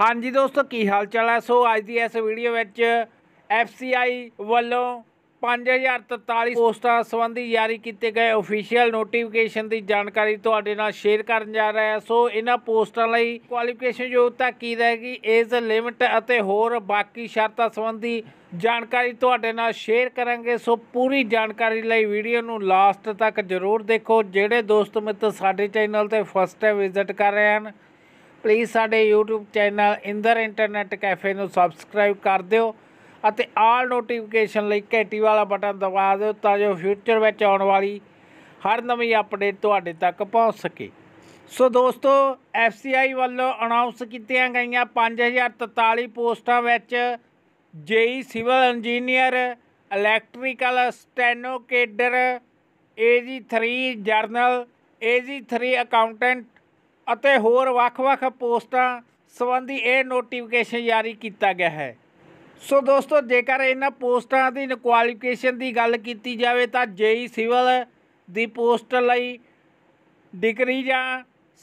ਹਾਂਜੀ ਦੋਸਤੋ ਕੀ ਹਾਲ ਚਾਲ ਹੈ ਸੋ ਅੱਜ ਦੀ ਇਸ ਵੀਡੀਓ ਵਿੱਚ ਐਫਸੀਆਈ ਵੱਲੋਂ 5043 ਪੋਸਟਾਂ ਸੰਬੰਧੀ ਜਾਰੀ ਕੀਤੇ ਗਏ ਅਫੀਸ਼ੀਅਲ ਨੋਟੀਫਿਕੇਸ਼ਨ ਦੀ ਜਾਣਕਾਰੀ ਤੁਹਾਡੇ ਨਾਲ ਸ਼ੇਅਰ ਕਰਨ ਜਾ ਰਿਹਾ ਹਾਂ ਸੋ ਇਹਨਾਂ ਪੋਸਟਾਂ ਲਈ ਕੁਆਲੀਫਿਕੇਸ਼ਨ ਯੋਗਤਾ ਕੀ ਰਹੇਗੀ ਏਜ ਲਿਮਟ ਅਤੇ ਹੋਰ ਬਾਕੀ ਸ਼ਰਤਾਂ ਸੰਬੰਧੀ ਜਾਣਕਾਰੀ ਤੁਹਾਡੇ ਨਾਲ ਸ਼ੇਅਰ ਕਰਾਂਗੇ ਸੋ ਪੂਰੀ ਜਾਣਕਾਰੀ ਲਈ ਵੀਡੀਓ ਨੂੰ ਲਾਸਟ ਤੱਕ ਜ਼ਰੂਰ ਦੇਖੋ ਜਿਹੜੇ ਦੋਸਤ ਮਿੱਤਰ ਸਾਡੇ ਚੈਨਲ ਤੇ ਫਸਟ ਟਾਈਮ ਵਿਜ਼ਿਟ ਕਰ ਰਹੇ ਹਨ ਪਲੀਜ਼ ਸਾਡੇ YouTube channel Inder internet cafe ਨੂੰ ਸਬਸਕ੍ਰਾਈਬ ਕਰ ਦਿਓ ਅਤੇ ਆਲ ਨੋਟੀਫਿਕੇਸ਼ਨ ਲਈ ਘੰਟੀ ਵਾਲਾ ਬਟਨ ਦਬਾ ਦਿਓ ਤਾਂ ਜੋ ਫਿਊਚਰ ਵਿੱਚ ਆਉਣ ਵਾਲੀ ਹਰ ਨਵੀਂ ਅਪਡੇਟ ਤੁਹਾਡੇ ਤੱਕ ਪਹੁੰਚ ਸਕੇ ਸੋ ਦੋਸਤੋ FCI ਵੱਲੋਂ ਅਨਾਉਂਸ ਕੀਤੀਆਂ ਗਈਆਂ 5043 ਪੋਸਟਾਂ ਵਿੱਚ JE civil engineer electrical steno steno cadre AG3 general AG3 accountant ਅਤੇ ਹੋਰ ਵੱਖ-ਵੱਖ ਪੋਸਟਾਂ ਸੰਬੰਧੀ ਇਹ ਨੋਟੀਫਿਕੇਸ਼ਨ ਜਾਰੀ ਕੀਤਾ ਗਿਆ ਹੈ ਸੋ ਦੋਸਤੋ ਜੇਕਰ ਇਹਨਾਂ ਪੋਸਟਾਂ ਦੀ ਕੁਆਲੀਫਿਕੇਸ਼ਨ ਦੀ ਗੱਲ ਕੀਤੀ ਜਾਵੇ ਤਾਂ ਜੇਈ ਸਿਵਲ ਦੀ ਪੋਸਟ ਲਈ ਡਿਗਰੀ ਜਾਂ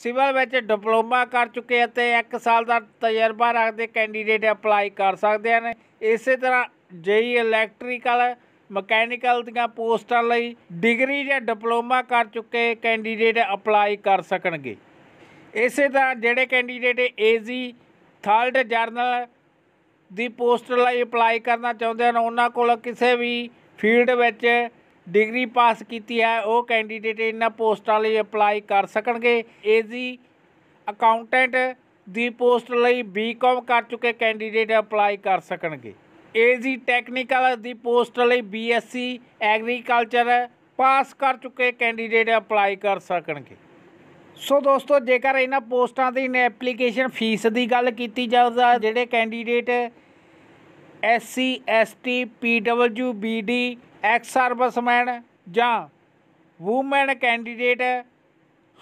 ਸਿਵਲ ਵਿੱਚ ਡਿਪਲੋਮਾ ਕਰ ਚੁੱਕੇ ਅਤੇ 1 ਸਾਲ ਦਾ ਤਜਰਬਾ ਰੱਖਦੇ ਕੈਂਡੀਡੇਟ ਅਪਲਾਈ ਕਰ ਸਕਦੇ ਹਨ ਇਸੇ ਤਰ੍ਹਾਂ ਜੇਈ ਇਲੈਕਟ੍ਰੀਕਲ ਮਕੈਨੀਕਲ ਦੀਆਂ ਪੋਸਟਾਂ ਲਈ ਡਿਗਰੀ ਜਾਂ ਡਿਪਲੋਮਾ ਕਰ ਚੁੱਕੇ ਕੈਂਡੀਡੇਟ ਅਪਲਾਈ ਕਰ ਸਕਣਗੇ ਇਸੇ ਤਰ੍ਹਾਂ ਜਿਹੜੇ ਕੈਂਡੀਡੇਟ ਏਜੀ ਥਰਡ ਜਰਨਲ ਦੀ ਪੋਸਟ ਲਈ ਅਪਲਾਈ ਕਰਨਾ ਚਾਹੁੰਦੇ ਹਨ ਉਹਨਾਂ ਕੋਲ ਕਿਸੇ ਵੀ ਫੀਲਡ ਵਿੱਚ ਡਿਗਰੀ ਪਾਸ ਕੀਤੀ ਹੈ ਉਹ ਕੈਂਡੀਡੇਟ ਇਹਨਾਂ ਪੋਸਟਾਂ ਲਈ ਅਪਲਾਈ ਕਰ ਸਕਣਗੇ ਏਜੀ ਅਕਾਊਂਟੈਂਟ ਦੀ ਪੋਸਟ ਲਈ ਬੀਕਾਮ ਕਰ ਚੁੱਕੇ ਕੈਂਡੀਡੇਟ ਅਪਲਾਈ ਕਰ ਸਕਣਗੇ ਏਜੀ ਟੈਕਨੀਕਲ ਦੀ ਪੋਸਟ ਲਈ ਬੀਐਸਸੀ ਐਗਰੀਕਲਚਰ ਪਾਸ ਕਰ ਚੁੱਕੇ ਕੈਂਡੀਡੇਟ ਅਪਲਾਈ ਕਰ ਸਕਣਗੇ ਸੋ ਦੋਸਤੋ ਜੇਕਰ ਇਹਨਾਂ ਪੋਸਟਾਂ ਦੀ ਐਪਲੀਕੇਸ਼ਨ ਫੀਸ ਦੀ ਗੱਲ ਕੀਤੀ ਜਾਵੇ ਜਿਹੜੇ candidate SC ST PW BD ex serviceman ਜਾਂ ਊਮਨ ਕੈਂਡੀਡੇਟ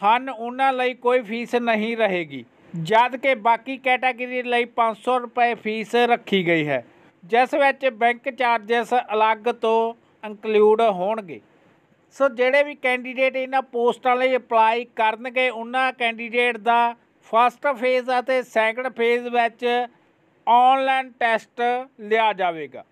ਹਨ ਉਹਨਾਂ ਲਈ ਕੋਈ ਫੀਸ ਨਹੀਂ ਰਹੇਗੀ ਜਦ ਕਿ ਬਾਕੀ ਕੈਟਾਗਰੀ ਲਈ 500 ਰੁਪਏ ਫੀਸ ਰੱਖੀ ਗਈ ਹੈ ਜਿਸ ਵਿੱਚ ਬੈਂਕ ਚਾਰजेस ਅਲੱਗ ਤੋਂ ਇਨਕਲੂਡ ਹੋਣਗੇ ਸੋ ਜਿਹੜੇ ਵੀ ਕੈਂਡੀਡੇਟ ਇਹਨਾਂ ਪੋਸਟਾਂ ਲਈ ਅਪਲਾਈ ਕਰਨਗੇ ਉਹਨਾਂ ਕੈਂਡੀਡੇਟ ਦਾ ਫਸਟ ਫੇਜ਼ ਅਤੇ ਸੈਕੰਡ ਫੇਜ਼ ਵਿੱਚ ਆਨਲਾਈਨ ਟੈਸਟ ਲਿਆ ਜਾਵੇਗਾ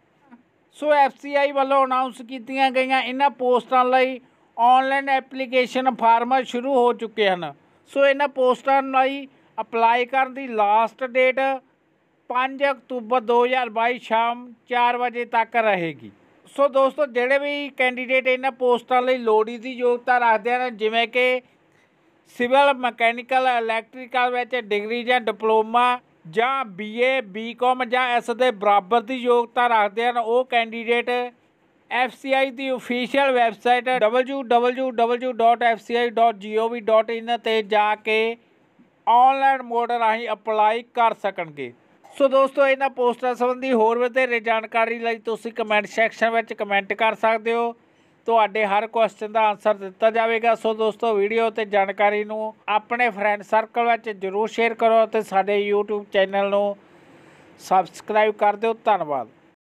ਸੋ ਐਫਸੀਆਈ ਵੱਲੋਂ ਅਨਾਉਂਸ ਕੀਤੀਆਂ ਗਈਆਂ ਇਹਨਾਂ ਪੋਸਟਾਂ ਲਈ ਆਨਲਾਈਨ ਐਪਲੀਕੇਸ਼ਨ ਫਾਰਮ ਸ਼ੁਰੂ ਹੋ ਚੁੱਕੇ ਹਨ ਸੋ ਇਹਨਾਂ ਪੋਸਟਾਂ ਲਈ ਅਪਲਾਈ ਕਰਨ ਦੀ ਲਾਸਟ ਡੇਟ 5 ਅਕਤੂਬਰ 2022 ਸ਼ਾਮ 4 ਵਜੇ ਤੱਕ ਰਹੇਗੀ ਸੋ ਦੋਸਤੋ ਜਿਹੜੇ ਵੀ ਕੈਂਡੀਡੇਟ ਇਹਨਾਂ ਪੋਸਟਾਂ ਲਈ ਲੋੜੀ ਦੀ ਯੋਗਤਾ ਰੱਖਦੇ ਹਨ ਜਿਵੇਂ ਕਿ ਸਿਵਲ ਮਕੈਨੀਕਲ ਇਲੈਕਟ੍ਰੀਕਲ ਵਿੱਚ ਡਿਗਰੀ ਜਾਂ ਡਿਪਲੋਮਾ ਜਾਂ ਬੀਏ ਬੀਕਾਮ ਜਾਂ ਐਸ ਦੇ ਬਰਾਬਰ ਦੀ ਯੋਗਤਾ ਰੱਖਦੇ ਹਨ ਉਹ ਕੈਂਡੀਡੇਟ FCI ਦੀ ਅਫੀਸ਼ੀਅਲ ਵੈਬਸਾਈਟ www.fci.gov.in ਤੇ ਜਾ ਕੇ ਆਨਲਾਈਨ ਮੋਡ ਰਾਹੀਂ ਅਪਲਾਈ ਕਰ ਸਕਣਗੇ ਸੋ ਦੋਸਤੋ ਇਹਨਾਂ ਪੋਸਟਾਂ ਸੰਬੰਧੀ ਹੋਰ ਵਧੇਰੇ ਜਾਣਕਾਰੀ ਲਈ ਤੁਸੀਂ ਕਮੈਂਟ ਸੈਕਸ਼ਨ ਵਿੱਚ ਕਮੈਂਟ ਕਰ ਸਕਦੇ ਹੋ ਤੁਹਾਡੇ ਹਰ ਕੁਐਸਚਨ ਦਾ ਆਨਸਰ ਦਿੱਤਾ ਜਾਵੇਗਾ ਸੋ ਦੋਸਤੋ ਵੀਡੀਓ ਤੇ ਜਾਣਕਾਰੀ ਨੂੰ ਆਪਣੇ ਫਰੈਂਡ ਸਰਕਲ ਵਿੱਚ ਜਰੂਰ ਸ਼ੇਅਰ ਕਰੋ ਤੇ ਸਾਡੇ YouTube ਚੈਨਲ ਨੂੰ ਸਬਸਕ੍ਰਾਈਬ ਕਰ ਦਿਓ ਧੰਨਵਾਦ